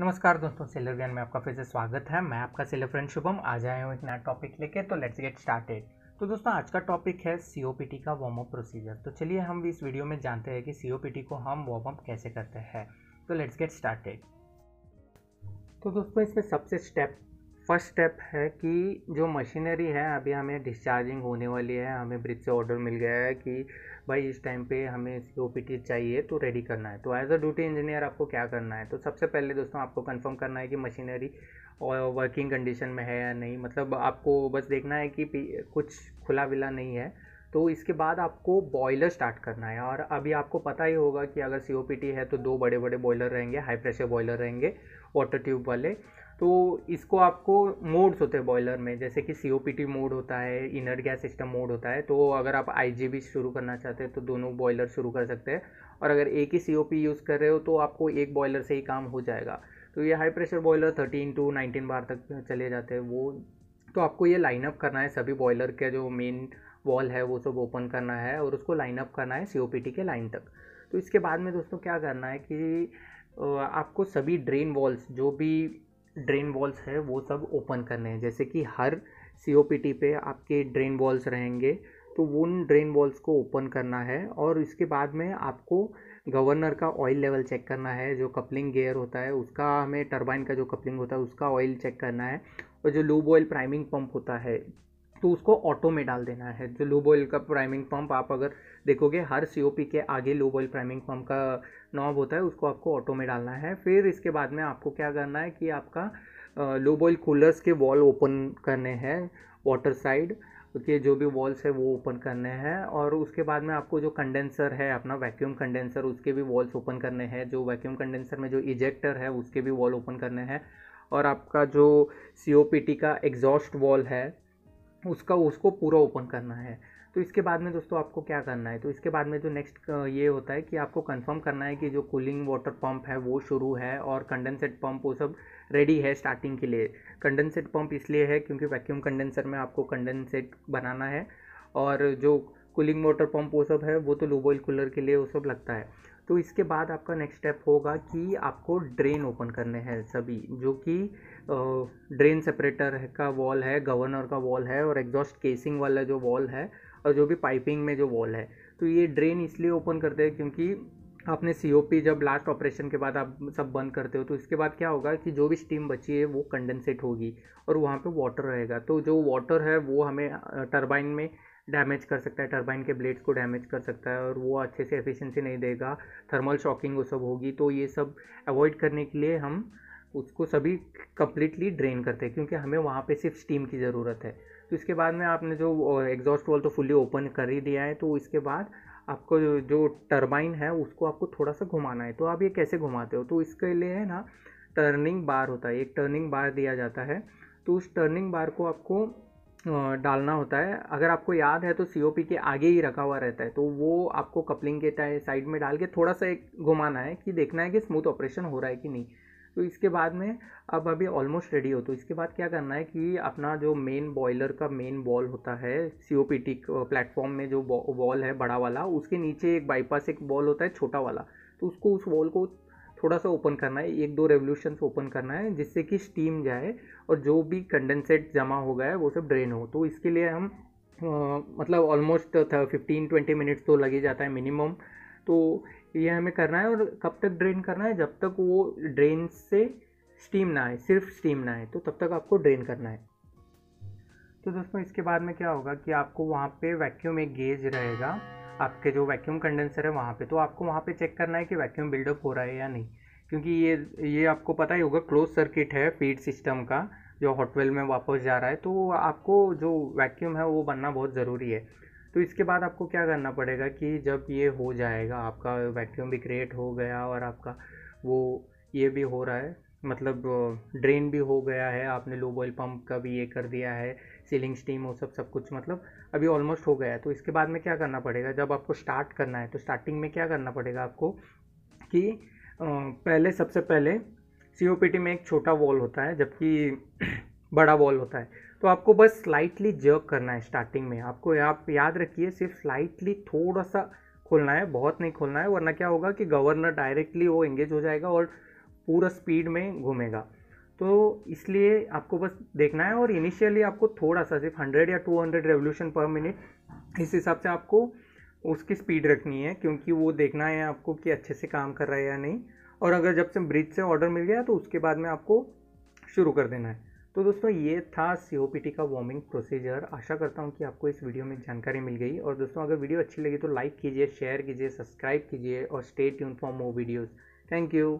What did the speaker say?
नमस्कार दोस्तों सेलर ज्ञान में आपका फिर से स्वागत है मैं आपका सेलर फ्रेंड शुभम आज आया हूँ एक नया टॉपिक लेके तो लेट्स गेट स्टार्टेड तो दोस्तों आज का टॉपिक है सी का वार्म अप प्रोसीजर तो चलिए हम इस वीडियो में जानते हैं कि सी को हम वार्म अप कैसे करते हैं तो लेट्स गेट स्टार्टेड तो दोस्तों इसमें सबसे स्टेप फर्स्ट स्टेप है कि जो मशीनरी है अभी हमें डिस्चार्जिंग होने वाली है हमें ब्रिज से ऑर्डर मिल गया है कि भाई इस टाइम पे हमें सी ओ पी टी चाहिए तो रेडी करना है तो एज अ ड्यूटी इंजीनियर आपको क्या करना है तो सबसे पहले दोस्तों आपको कंफर्म करना है कि मशीनरी और वर्किंग कंडीशन में है या नहीं मतलब आपको बस देखना है कि कुछ खुला विला नहीं है तो इसके बाद आपको बॉयलर स्टार्ट करना है और अभी आपको पता ही होगा कि अगर सी ओ पी टी है तो दो बड़े बड़े बॉयलर रहेंगे हाई प्रेशर बॉयलर रहेंगे वाटर ट्यूब वाले तो इसको आपको मोड्स होते हैं बॉयलर में जैसे कि C O P T mode होता है इनर गैस सिस्टम मोड होता है तो अगर आप आई जी बी शुरू करना चाहते हैं तो दोनों बॉयलर शुरू कर सकते हैं और अगर एक ही सी ओ पी यूज़ कर रहे हो तो आपको एक बॉयलर से ही काम हो जाएगा तो ये high pressure boiler thirteen to nineteen bar तक चले जाते हैं वो तो आपको ये लाइनअप करना है सभी बॉयलर के जो मेन वॉल है वो सब ओपन करना है और उसको लाइनअप करना है सी ओ पी टी के लाइन तक तो इसके बाद में दोस्तों क्या करना है कि आपको सभी ड्रेन वॉल्स जो भी ड्रेन वॉल्स है वो सब ओपन करने हैं जैसे कि हर सी ओ पी टी पे आपके ड्रेन वॉल्स रहेंगे तो उन ड्रेन वॉल्स को ओपन करना है और इसके बाद में आपको गवर्नर का ऑयल लेवल चेक करना है जो कपलिंग गेयर होता है उसका हमें टरबाइन का जो कपलिंग होता है उसका ऑयल चेक करना है और जो लूब ऑयल प्राइमिंग पंप होता है तो उसको ऑटो में डाल देना है जो लूब ऑयल का प्राइमिंग पंप आप अगर देखोगे हर सी के आगे लूब ऑयल प्राइमिंग पंप का नॉब होता है उसको आपको ऑटो में डालना है फिर इसके बाद में आपको क्या करना है कि आपका लूब ऑयल कूलर्स के वॉल ओपन करने हैं वाटर साइड के जो भी वॉल्स है वो ओपन करने हैं और उसके बाद में आपको जो कंडेंसर है अपना वैक्यूम कंडेंसर उसके भी वॉल्स ओपन करने हैं जो वैक्यूम कंडेंसर में जो इजेक्टर है उसके भी वॉल ओपन करने हैं और आपका जो सी का एग्जॉस्ट वॉल है उसका उसको पूरा ओपन करना है तो इसके बाद में दोस्तों आपको क्या करना है तो इसके बाद में जो नेक्स्ट ये होता है कि आपको कंफर्म करना है कि जो कूलिंग वाटर पंप है वो शुरू है और कंडेंसेट पंप वो सब रेडी है स्टार्टिंग के लिए कंडेंसेट पंप इसलिए है क्योंकि वैक्यूम कंडेंसर में आपको कंडेंसेट बनाना है और जो कूलिंग मोटर पंप वो सब है वो तो लूबॉइल कूलर के लिए वो सब लगता है तो इसके बाद आपका नेक्स्ट स्टेप होगा कि आपको ड्रेन ओपन करने हैं सभी जो कि ड्रेन सेपरेटर का वॉल है गवर्नर का वॉल है और एग्जॉस्ट केसिंग वाला जो वॉल है और जो भी पाइपिंग में जो वॉल है तो ये ड्रेन इसलिए ओपन करते हैं क्योंकि आपने सी जब लास्ट ऑपरेशन के बाद आप सब बंद करते हो तो इसके बाद क्या होगा कि जो भी स्टीम बची है वो कंडेंसेट होगी और वहाँ पे वाटर रहेगा तो जो वाटर है वो हमें टरबाइन में डैमेज कर सकता है टर्बाइन के ब्लेड्स को डैमेज कर सकता है और वो अच्छे से एफिशिएंसी नहीं देगा थर्मल शॉकिंग वो सब होगी तो ये सब अवॉइड करने के लिए हम उसको सभी कम्प्लीटली ड्रेन करते हैं क्योंकि हमें वहाँ पे सिर्फ स्टीम की ज़रूरत है तो इसके बाद में आपने जो एग्जॉस्ट वॉल तो फुल्ली ओपन कर ही दिया है तो इसके बाद आपको जो टर्बाइन है उसको आपको थोड़ा सा घुमाना है तो आप ये कैसे घुमाते हो तो इसके लिए है ना टर्निंग बार होता है एक टर्निंग बार दिया जाता है तो उस टर्निंग बार को आपको डालना होता है अगर आपको याद है तो सी के आगे ही रखा हुआ रहता है तो वो आपको कपलिंग के साइड में डाल के थोड़ा सा एक घुमाना है कि देखना है कि स्मूथ ऑपरेशन हो रहा है कि नहीं तो इसके बाद में अब अभी ऑलमोस्ट रेडी हो तो इसके बाद क्या करना है कि अपना जो मेन बॉयलर का मेन बॉल होता है C O P T platform में जो बॉल है बड़ा वाला उसके नीचे एक बाईपास एक बॉल होता है छोटा वाला तो उसको उस बॉल को थोड़ा सा ओपन करना है एक दो रेवोल्यूशन ओपन करना है जिससे कि स्टीम जाए और जो भी कंडेंसेट जमा हो गया है वो सब ड्रेन हो तो इसके लिए हम आ, मतलब ऑलमोस्ट फिफ्टीन ट्वेंटी मिनट्स तो लगे जाता है मिनिमम तो ये हमें करना है और कब तक ड्रेन करना है जब तक वो ड्रेन से स्टीम ना आए सिर्फ स्टीम ना आए तो तब तक आपको ड्रेन करना है तो दोस्तों इसके बाद में क्या होगा कि आपको वहाँ पे वैक्यूम एक गेज रहेगा आपके जो वैक्यूम कंडेंसर है वहाँ पे तो आपको वहाँ पे चेक करना है कि वैक्यूम बिल्डअप हो रहा है या नहीं क्योंकि ये ये आपको पता ही होगा क्लोज सर्किट है फीड सिस्टम का जो हॉटवेल में वापस जा रहा है तो आपको जो वैक्यूम है वो बनना बहुत ज़रूरी है तो इसके बाद आपको क्या करना पड़ेगा कि जब ये हो जाएगा आपका वैक्यूम भी क्रिएट हो गया और आपका वो ये भी हो रहा है मतलब ड्रेन भी हो गया है आपने लो बॉयल पंप का भी ये कर दिया है सीलिंग स्टीम वो सब सब कुछ मतलब अभी ऑलमोस्ट हो गया है तो इसके बाद में क्या करना पड़ेगा जब आपको स्टार्ट करना है तो स्टार्टिंग में क्या करना पड़ेगा आपको कि पहले सबसे पहले सी में एक छोटा वॉल होता है जबकि बड़ा वॉल होता है तो आपको बस स्लाइटली जर्क करना है स्टार्टिंग में आपको आप याद रखिए सिर्फ स्लाइटली थोड़ा सा खोलना है बहुत नहीं खोलना है वरना क्या होगा कि गवर्नर डायरेक्टली वो एंगेज हो जाएगा और पूरा स्पीड में घूमेगा तो इसलिए आपको बस देखना है और इनिशियली आपको थोड़ा सा सिर्फ हंड्रेड या two hundred revolution per minute इस हिसाब से आपको उसकी स्पीड रखनी है क्योंकि वो देखना है आपको कि अच्छे से काम कर रहा है या नहीं और अगर जब से ब्रिज से ऑर्डर मिल गया तो उसके बाद में आपको शुरू कर देना है तो दोस्तों ये था सी का वार्मिंग प्रोसीजर आशा करता हूँ कि आपको इस वीडियो में जानकारी मिल गई और दोस्तों अगर वीडियो अच्छी लगी तो लाइक कीजिए शेयर कीजिए सब्सक्राइब कीजिए और stay tune for more videos thank you